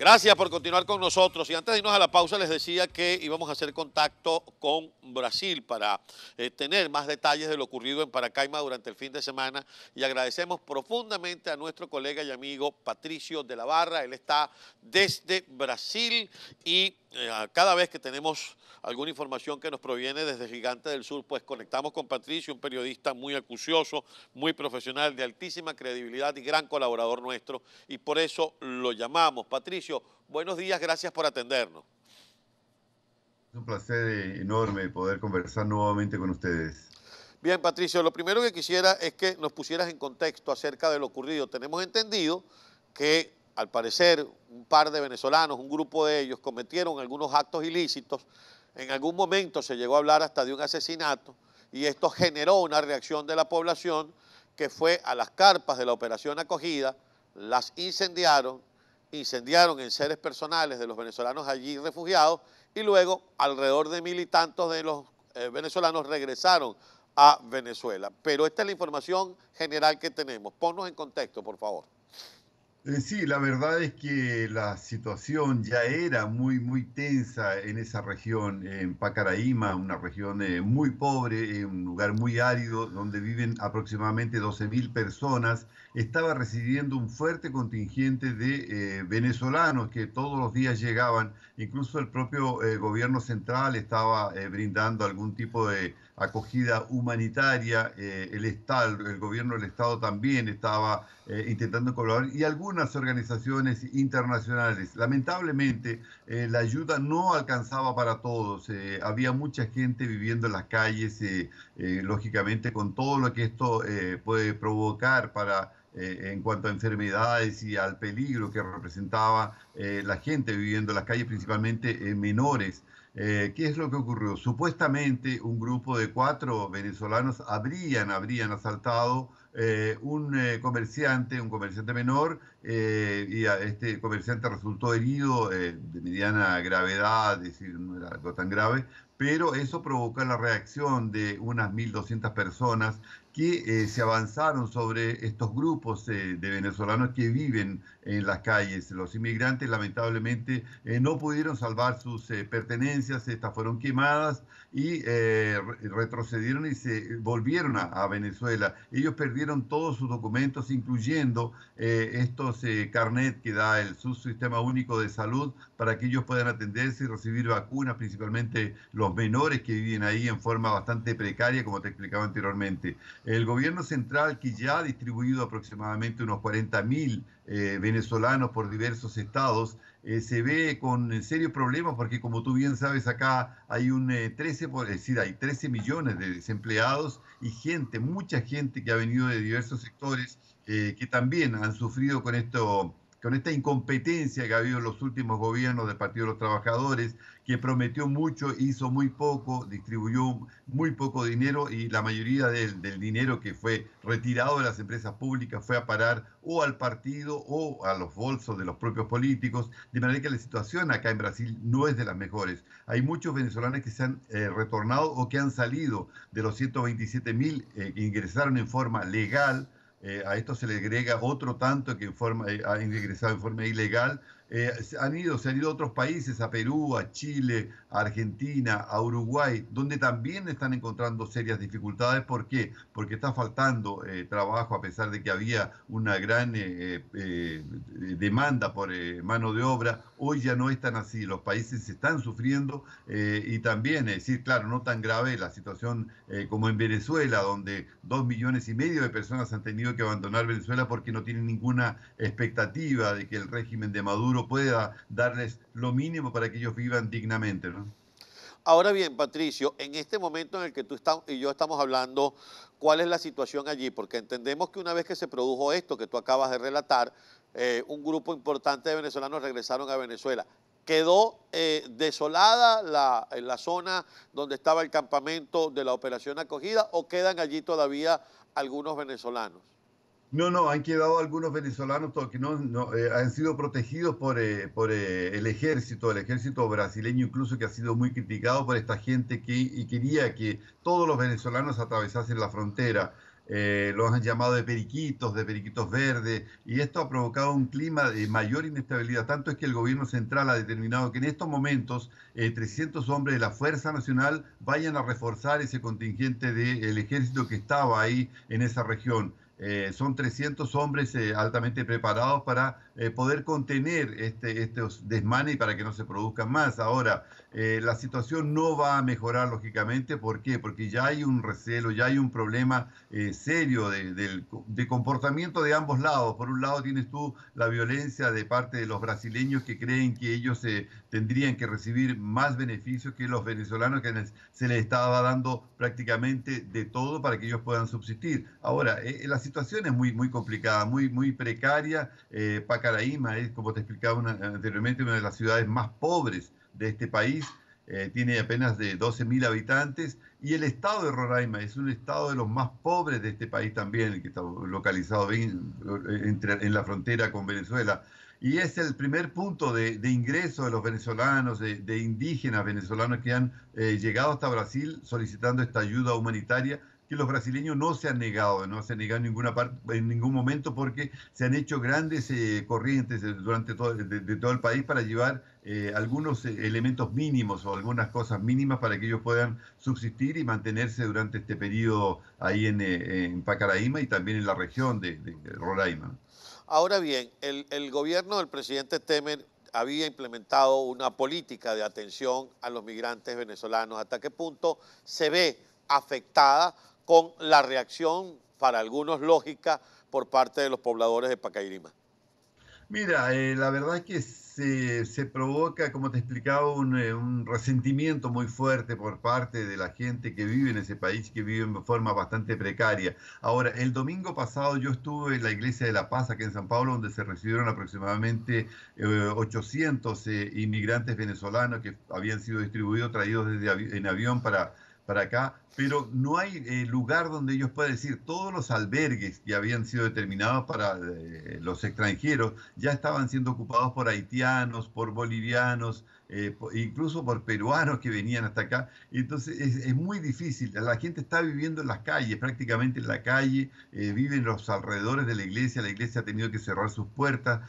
Gracias por continuar con nosotros. Y antes de irnos a la pausa, les decía que íbamos a hacer contacto con Brasil para eh, tener más detalles de lo ocurrido en Paracaima durante el fin de semana. Y agradecemos profundamente a nuestro colega y amigo Patricio de la Barra. Él está desde Brasil y eh, cada vez que tenemos alguna información que nos proviene desde Gigante del Sur, pues conectamos con Patricio, un periodista muy acucioso, muy profesional, de altísima credibilidad y gran colaborador nuestro, y por eso lo llamamos. Patricio, buenos días, gracias por atendernos. Es Un placer enorme poder conversar nuevamente con ustedes. Bien, Patricio, lo primero que quisiera es que nos pusieras en contexto acerca de lo ocurrido. Tenemos entendido que al parecer, un par de venezolanos, un grupo de ellos, cometieron algunos actos ilícitos. En algún momento se llegó a hablar hasta de un asesinato y esto generó una reacción de la población que fue a las carpas de la operación acogida, las incendiaron, incendiaron en seres personales de los venezolanos allí refugiados y luego alrededor de mil y tantos de los eh, venezolanos regresaron a Venezuela. Pero esta es la información general que tenemos. Ponnos en contexto, por favor. Eh, sí, la verdad es que la situación ya era muy, muy tensa en esa región, en Pacaraíma, una región eh, muy pobre, eh, un lugar muy árido, donde viven aproximadamente 12.000 personas. Estaba recibiendo un fuerte contingente de venezolanos que todos los días llegaban. Incluso el propio gobierno central estaba brindando algún tipo de acogida humanitaria, eh, el Estado, el gobierno del Estado también estaba eh, intentando colaborar y algunas organizaciones internacionales. Lamentablemente, eh, la ayuda no alcanzaba para todos. había mucha gente viviendo en las calles, lógicamente con todo lo que esto puede provocar para en cuanto a enfermedades y al peligro que representaba la gente viviendo en las calles, principalmente menores. Eh, ¿Qué es lo que ocurrió? Supuestamente un grupo de cuatro venezolanos habrían, habrían asaltado eh, un eh, comerciante, un comerciante menor, y este comerciante resultó herido de mediana gravedad, es decir, no era algo tan grave, pero eso provocó la reacción de unas 1.200 personas ...y eh, se avanzaron sobre estos grupos eh, de venezolanos que viven en las calles. Los inmigrantes lamentablemente eh, no pudieron salvar sus pertenencias, estas fueron quemadas y retrocedieron y se volvieron a, Venezuela. Ellos perdieron todos sus documentos, incluyendo estos carnet que da el subsistema único de salud para que ellos puedan atenderse y recibir vacunas, principalmente los menores que viven ahí en forma bastante precaria, como te explicaba anteriormente. El gobierno central, que ya ha distribuido aproximadamente unos 40.000 mil eh, venezolanos por diversos estados, eh, se ve con serios problemas porque, como tú bien sabes, acá hay un 13, eh, por, decir, hay 13 millones de desempleados y gente, mucha gente que ha venido de diversos sectores que también han sufrido con esto con esta incompetencia que ha habido en los últimos gobiernos del Partido de los Trabajadores, que prometió mucho, hizo muy poco, distribuyó muy poco dinero y la mayoría del, dinero que fue retirado de las empresas públicas fue a parar o al partido o a los bolsos de los propios políticos, de manera que la situación acá en Brasil no es de las mejores. Hay muchos venezolanos que se han eh, retornado o que han salido de los 127 mil eh, que ingresaron en forma legal eh, a esto se le agrega otro tanto que eh, ha ingresado en forma ilegal eh, han ido, se han ido a otros países, a Perú, a Chile, a Argentina, a Uruguay, donde también están encontrando serias dificultades. ¿Por qué? Porque está faltando eh, trabajo, a pesar de que había una gran eh, demanda por mano de obra. Hoy ya no es tan así, los países están sufriendo y también, es decir, claro, no tan grave la situación como en Venezuela, donde dos millones y medio de personas han tenido que abandonar Venezuela porque no tienen ninguna expectativa de que el régimen de Maduro pueda darles lo mínimo para que ellos vivan dignamente. Ahora bien, Patricio, en este momento en el que tú y yo estamos hablando, ¿cuál es la situación allí? Porque entendemos que una vez que se produjo esto que tú acabas de relatar, eh, un grupo importante de venezolanos regresaron a Venezuela. Quedó eh, desolada la zona donde estaba el campamento de la operación acogida o quedan allí todavía algunos venezolanos? No, no, han quedado algunos venezolanos que no, eh, han sido protegidos por, eh, eh, el ejército, el ejército brasileño incluso que ha sido muy criticado por esta gente que y quería que todos los venezolanos atravesasen la frontera. los han llamado de periquitos, de periquitos verdes, y esto ha provocado un clima de mayor inestabilidad. Tanto es que el gobierno central ha determinado que en estos momentos 300 hombres de la Fuerza Nacional vayan a reforzar ese contingente del ejército que estaba ahí en esa región. Eh, son 300 hombres eh, altamente preparados para eh, poder contener este, estos desmanes y para que no se produzcan más. Ahora, la situación no va a mejorar lógicamente. ¿Por qué? Porque ya hay un recelo, ya hay un problema serio de, comportamiento de ambos lados. Por un lado tienes tú la violencia de parte de los brasileños que creen que ellos tendrían que recibir más beneficios que los venezolanos que se les estaba dando prácticamente de todo para que ellos puedan subsistir. Ahora, la situación situación es muy, muy complicada, muy, muy precaria. Eh, Pacaraima es, como te explicaba anteriormente, una de las ciudades más pobres de este país. Eh, tiene apenas de 12.000 habitantes y el estado de Roraima es un estado de los más pobres de este país también, que está localizado bien, en la frontera con Venezuela y es el primer punto de, ingreso de los venezolanos, de, indígenas venezolanos que han eh, llegado hasta Brasil solicitando esta ayuda humanitaria que los brasileños no se han negado, no se han negado en, ninguna parte, en ningún momento porque se han hecho grandes eh, corrientes eh, durante todo, de, todo el país para llevar eh, algunos elementos mínimos o algunas cosas mínimas para que ellos puedan subsistir y mantenerse durante este periodo ahí en, en Pacaraima y también en la región de, Roraima. Ahora bien, el gobierno del presidente Temer había implementado una política de atención a los migrantes venezolanos. ¿Hasta qué punto se ve afectada con la reacción, para algunos lógica, por parte de los pobladores de Pacairima? Mira, eh, la verdad es que se, provoca, como te explicaba, un, eh, un, resentimiento muy fuerte por parte de la gente que vive en ese país, que vive en forma bastante precaria. Ahora, el domingo pasado yo estuve en la iglesia de La Paz, aquí en San Pablo, donde se recibieron aproximadamente 800 eh, inmigrantes venezolanos que habían sido distribuidos, traídos en avión para, para acá pero no hay eh, lugar donde ellos puedan decir todos los albergues que habían sido determinados para eh, los extranjeros ya estaban siendo ocupados por haitianos, por bolivianos, eh, incluso por peruanos que venían hasta acá. Entonces es, muy difícil, la gente está viviendo en las calles, prácticamente en la calle, eh, vive en los alrededores de la iglesia, la iglesia ha tenido que cerrar sus puertas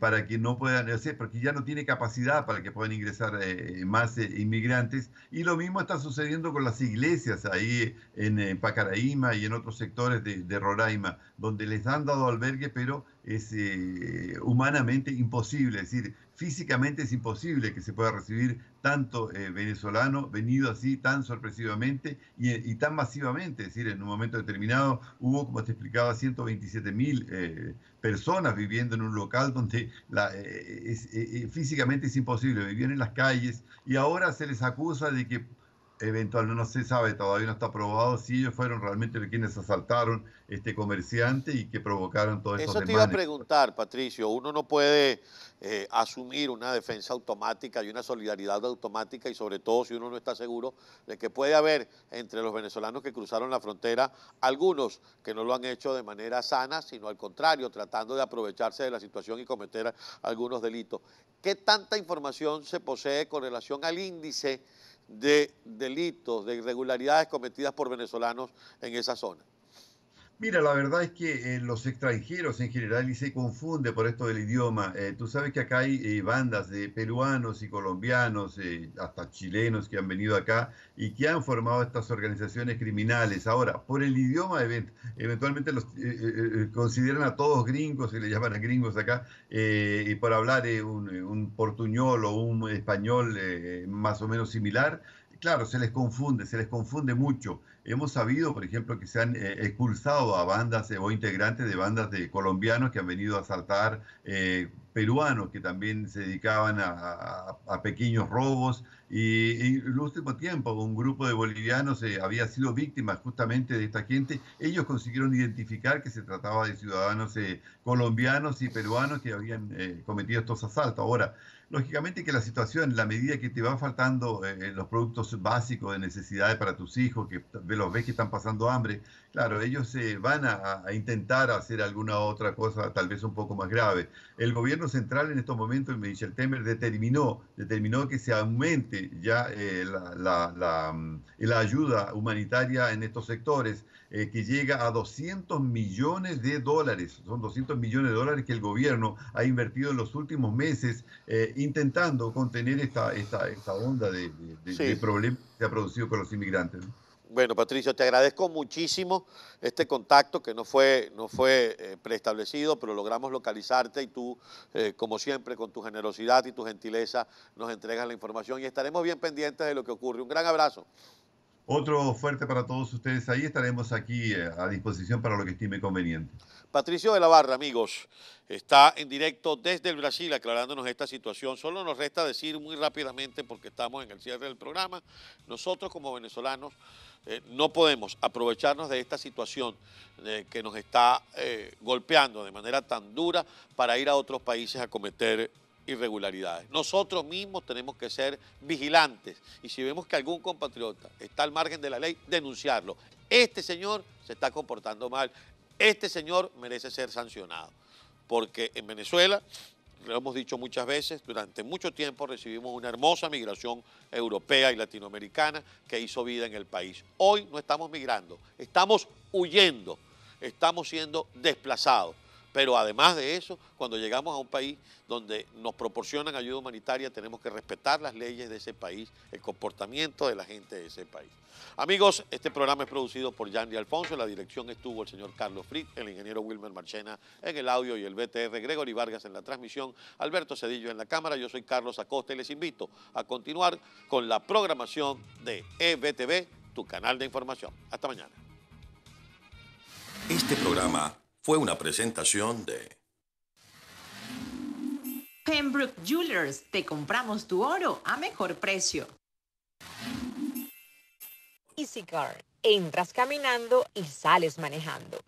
para que no puedan, hacer porque ya no tiene capacidad para que puedan ingresar más inmigrantes. Y lo mismo está sucediendo con las iglesias ahí en, Pacaraíma y en otros sectores de, Roraima, donde les han dado albergue, pero es eh, humanamente imposible, es decir, físicamente es imposible que se pueda recibir tanto eh, venezolano venido así tan sorpresivamente eh, y, tan masivamente, es decir, en un momento determinado hubo, como te explicaba, 127 mil personas viviendo en un local donde físicamente es imposible, vivían en las calles y ahora se les acusa de que eventualmente no se sabe, todavía no está aprobado si ellos fueron realmente quienes asaltaron este comerciante y que provocaron todo eso. Eso te iba a preguntar, Patricio. Uno no puede eh, asumir una defensa automática y una solidaridad automática y sobre todo si uno no está seguro de que puede haber entre los venezolanos que cruzaron la frontera algunos que no lo han hecho de manera sana, sino al contrario, tratando de aprovecharse de la situación y cometer algunos delitos. ¿Qué tanta información se posee con relación al índice? de delitos, de irregularidades cometidas por venezolanos en esa zona. Mira, la verdad es que eh, los extranjeros en general y se confunde por esto del idioma. Eh, tú sabes que acá hay eh, bandas de peruanos y colombianos, hasta chilenos que han venido acá y que han formado estas organizaciones criminales. Ahora, por el idioma, eventualmente los consideran a todos gringos, y le llaman a gringos acá, y por hablar un, un, portuñol o un español más o menos similar, claro, se les confunde, se les confunde mucho. Hemos sabido, por ejemplo, que se han eh, expulsado a bandas eh, o integrantes de bandas de colombianos que han venido a asaltar eh, peruanos que también se dedicaban a, pequeños robos. Y, en el último tiempo un grupo de bolivianos había sido víctima justamente de esta gente. Ellos consiguieron identificar que se trataba de ciudadanos colombianos y peruanos que habían cometido estos asaltos. Ahora, lógicamente que la situación, la medida que te va faltando los productos básicos de necesidades para tus hijos, que los ves que están pasando hambre. Claro, ellos se van a, intentar hacer alguna otra cosa, tal vez un poco más grave. El gobierno central en estos momentos, Michel Temer, determinó, determinó que se aumente ya eh, mm, la, ayuda humanitaria en estos sectores, eh, que llega a 200 millones de dólares. Son 200 millones de dólares que el gobierno ha invertido en los últimos meses eh, intentando contener esta, esta, onda de, problemas que se ha producido con los inmigrantes. Bueno, Patricio, te agradezco muchísimo este contacto que no fue, no fue eh, preestablecido, pero logramos localizarte y tú, eh, como siempre, con tu generosidad y tu gentileza, nos entregas la información y estaremos bien pendientes de lo que ocurre. Un gran abrazo. Otro fuerte para todos ustedes ahí. Estaremos aquí eh, a disposición para lo que estime conveniente. Patricio de la Barra, amigos, está en directo desde el Brasil aclarándonos esta situación. Solo nos resta decir muy rápidamente, porque estamos en el cierre del programa, nosotros como venezolanos eh, no podemos aprovecharnos de esta situación eh, que nos está eh, golpeando de manera tan dura para ir a otros países a cometer irregularidades. Nosotros mismos tenemos que ser vigilantes y si vemos que algún compatriota está al margen de la ley, denunciarlo. Este señor se está comportando mal, este señor merece ser sancionado, porque en Venezuela lo hemos dicho muchas veces, durante mucho tiempo recibimos una hermosa migración europea y latinoamericana que hizo vida en el país. Hoy no estamos migrando, estamos huyendo, estamos siendo desplazados. Pero además de eso, cuando llegamos a un país donde nos proporcionan ayuda humanitaria, tenemos que respetar las leyes de ese país, el comportamiento de la gente de ese país. Amigos, este programa es producido por Yandy Alfonso, la dirección estuvo el señor Carlos Fritz, el ingeniero Wilmer Marchena en el audio y el BTR, Gregory Vargas en la transmisión, Alberto Cedillo en la cámara, yo soy Carlos Acosta y les invito a continuar con la programación de EBTV, tu canal de información. Hasta mañana. Este programa fue una presentación de... Pembroke Jewelers, te compramos tu oro a mejor precio. EasyCar, entras caminando y sales manejando.